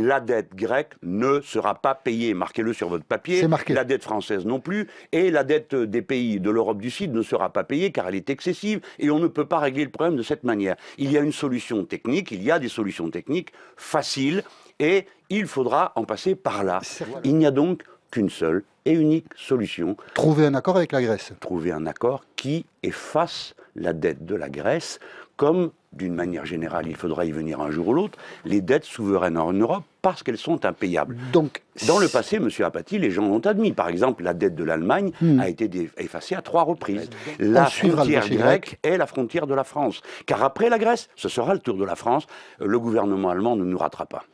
la dette grecque ne sera pas payée. Marquez-le sur votre papier. La dette française non plus. Et la dette des pays de l'Europe du Sud ne sera pas payée car elle est excessive et on ne peut pas régler le problème de cette manière. Il y a une solution technique, il y a des solutions techniques faciles et il faudra en passer par là. Il n'y a donc qu'une seule et unique solution. Trouver un accord avec la Grèce. Trouver un accord qui efface la dette de la Grèce, comme, d'une manière générale, il faudra y venir un jour ou l'autre, les dettes souveraines en Europe parce qu'elles sont impayables. Donc, dans le passé, monsieur Apathy, les gens l'ont admis. Par exemple, la dette de l'Allemagne hmm. a été effacée à trois reprises. La frontière grecque est la frontière de la France. Car après la Grèce, ce sera le tour de la France. Le gouvernement allemand ne nous rattrapera pas.